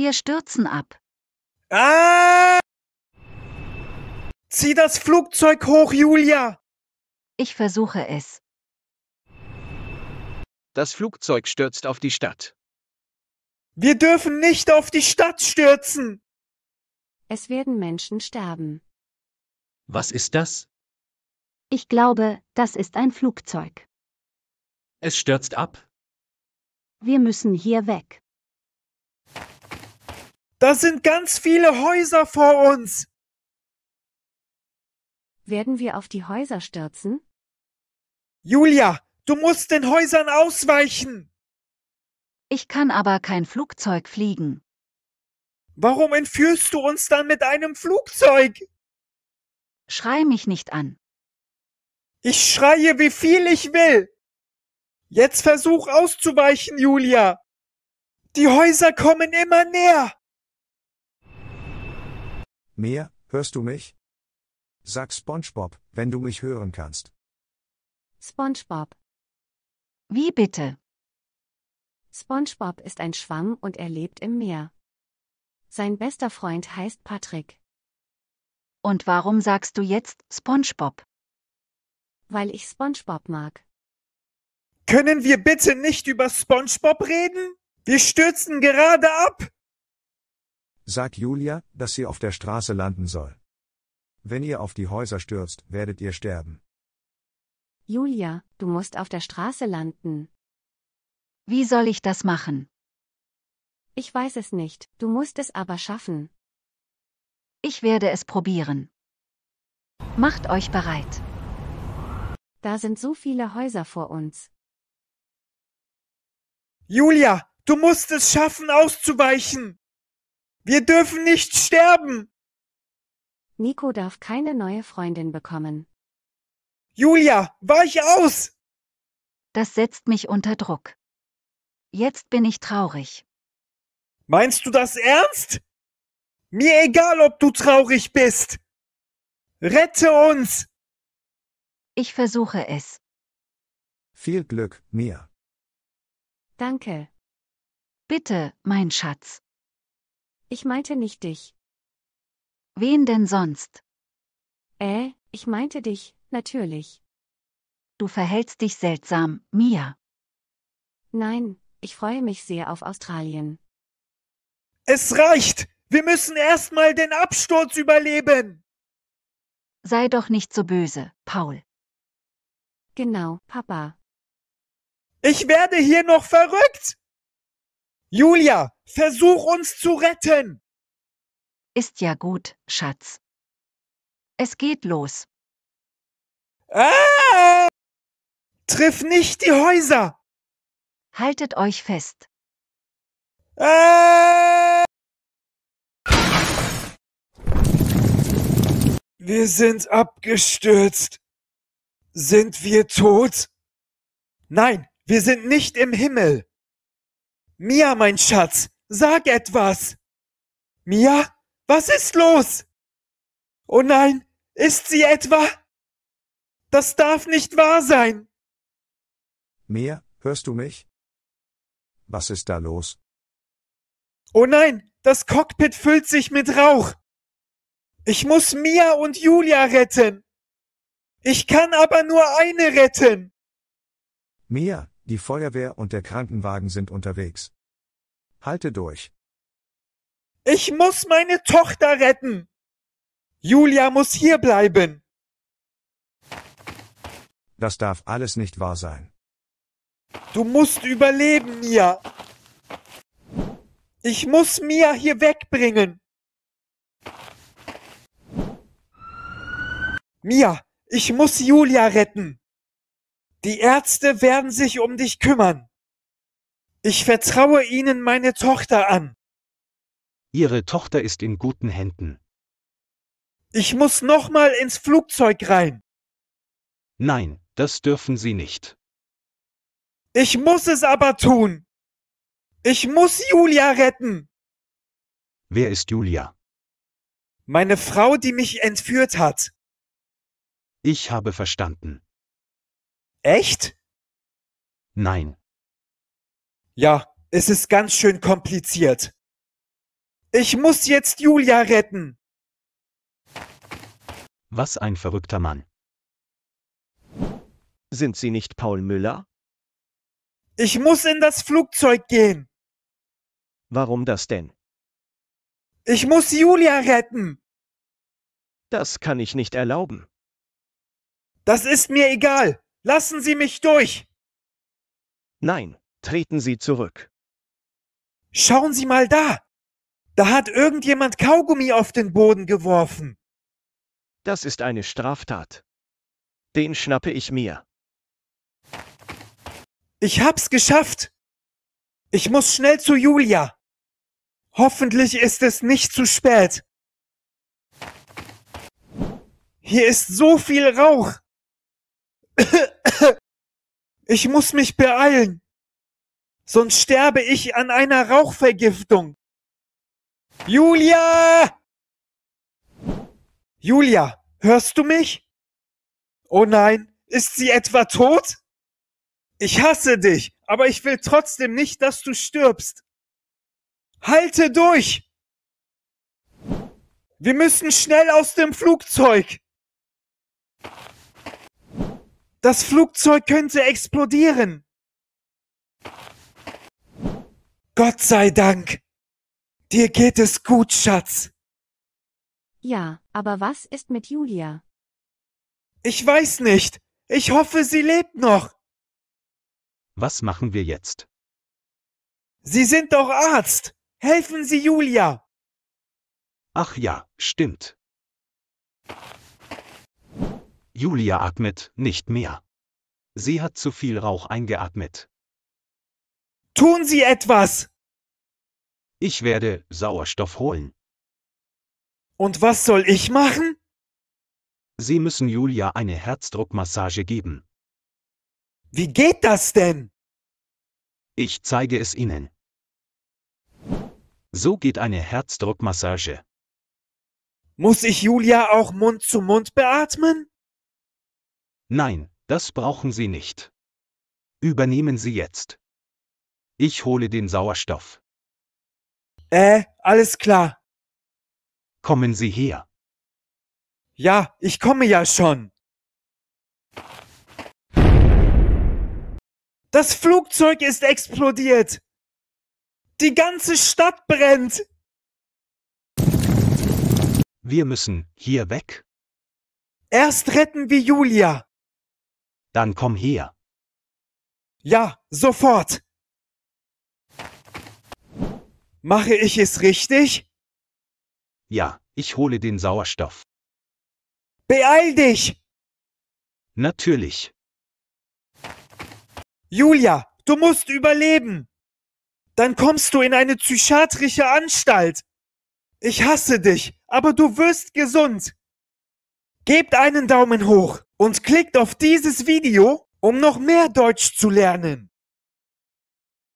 Wir stürzen ab. Ah! Zieh das Flugzeug hoch, Julia! Ich versuche es. Das Flugzeug stürzt auf die Stadt. Wir dürfen nicht auf die Stadt stürzen! Es werden Menschen sterben. Was ist das? Ich glaube, das ist ein Flugzeug. Es stürzt ab. Wir müssen hier weg. Da sind ganz viele Häuser vor uns. Werden wir auf die Häuser stürzen? Julia, du musst den Häusern ausweichen. Ich kann aber kein Flugzeug fliegen. Warum entführst du uns dann mit einem Flugzeug? Schrei mich nicht an. Ich schreie, wie viel ich will. Jetzt versuch auszuweichen, Julia. Die Häuser kommen immer näher. Meer, hörst du mich? Sag SpongeBob, wenn du mich hören kannst. SpongeBob. Wie bitte? SpongeBob ist ein Schwamm und er lebt im Meer. Sein bester Freund heißt Patrick. Und warum sagst du jetzt SpongeBob? Weil ich SpongeBob mag. Können wir bitte nicht über SpongeBob reden? Wir stürzen gerade ab! Sag Julia, dass sie auf der Straße landen soll. Wenn ihr auf die Häuser stürzt, werdet ihr sterben. Julia, du musst auf der Straße landen. Wie soll ich das machen? Ich weiß es nicht, du musst es aber schaffen. Ich werde es probieren. Macht euch bereit. Da sind so viele Häuser vor uns. Julia, du musst es schaffen, auszuweichen. Wir dürfen nicht sterben! Nico darf keine neue Freundin bekommen. Julia, weich aus! Das setzt mich unter Druck. Jetzt bin ich traurig. Meinst du das ernst? Mir egal, ob du traurig bist. Rette uns! Ich versuche es. Viel Glück, mir. Danke. Bitte, mein Schatz. Ich meinte nicht dich. Wen denn sonst? Äh, ich meinte dich, natürlich. Du verhältst dich seltsam, Mia. Nein, ich freue mich sehr auf Australien. Es reicht! Wir müssen erstmal den Absturz überleben! Sei doch nicht so böse, Paul. Genau, Papa. Ich werde hier noch verrückt! Julia, versuch uns zu retten! Ist ja gut, Schatz. Es geht los. Ah! Triff nicht die Häuser! Haltet euch fest. Ah! Wir sind abgestürzt. Sind wir tot? Nein, wir sind nicht im Himmel. Mia, mein Schatz, sag etwas! Mia, was ist los? Oh nein, ist sie etwa? Das darf nicht wahr sein! Mia, hörst du mich? Was ist da los? Oh nein, das Cockpit füllt sich mit Rauch. Ich muss Mia und Julia retten. Ich kann aber nur eine retten. Mia, die Feuerwehr und der Krankenwagen sind unterwegs. Halte durch. Ich muss meine Tochter retten. Julia muss hier bleiben. Das darf alles nicht wahr sein. Du musst überleben, Mia. Ich muss Mia hier wegbringen. Mia, ich muss Julia retten. Die Ärzte werden sich um dich kümmern. Ich vertraue ihnen meine Tochter an. Ihre Tochter ist in guten Händen. Ich muss nochmal ins Flugzeug rein. Nein, das dürfen Sie nicht. Ich muss es aber tun. Ich muss Julia retten. Wer ist Julia? Meine Frau, die mich entführt hat. Ich habe verstanden. Echt? Nein. Ja, es ist ganz schön kompliziert. Ich muss jetzt Julia retten. Was ein verrückter Mann. Sind Sie nicht Paul Müller? Ich muss in das Flugzeug gehen. Warum das denn? Ich muss Julia retten. Das kann ich nicht erlauben. Das ist mir egal. Lassen Sie mich durch! Nein, treten Sie zurück. Schauen Sie mal da! Da hat irgendjemand Kaugummi auf den Boden geworfen. Das ist eine Straftat. Den schnappe ich mir. Ich hab's geschafft! Ich muss schnell zu Julia. Hoffentlich ist es nicht zu spät. Hier ist so viel Rauch. Ich muss mich beeilen, sonst sterbe ich an einer Rauchvergiftung. Julia! Julia, hörst du mich? Oh nein, ist sie etwa tot? Ich hasse dich, aber ich will trotzdem nicht, dass du stirbst. Halte durch! Wir müssen schnell aus dem Flugzeug! Das Flugzeug könnte explodieren. Gott sei Dank. Dir geht es gut, Schatz. Ja, aber was ist mit Julia? Ich weiß nicht. Ich hoffe, sie lebt noch. Was machen wir jetzt? Sie sind doch Arzt. Helfen Sie Julia. Ach ja, stimmt. Julia atmet nicht mehr. Sie hat zu viel Rauch eingeatmet. Tun Sie etwas! Ich werde Sauerstoff holen. Und was soll ich machen? Sie müssen Julia eine Herzdruckmassage geben. Wie geht das denn? Ich zeige es Ihnen. So geht eine Herzdruckmassage. Muss ich Julia auch Mund zu Mund beatmen? Nein, das brauchen Sie nicht. Übernehmen Sie jetzt. Ich hole den Sauerstoff. Äh, alles klar. Kommen Sie her. Ja, ich komme ja schon. Das Flugzeug ist explodiert. Die ganze Stadt brennt. Wir müssen hier weg. Erst retten wir Julia. Dann komm her. Ja, sofort. Mache ich es richtig? Ja, ich hole den Sauerstoff. Beeil dich! Natürlich. Julia, du musst überleben. Dann kommst du in eine psychiatrische Anstalt. Ich hasse dich, aber du wirst gesund. Gebt einen Daumen hoch und klickt auf dieses Video, um noch mehr Deutsch zu lernen.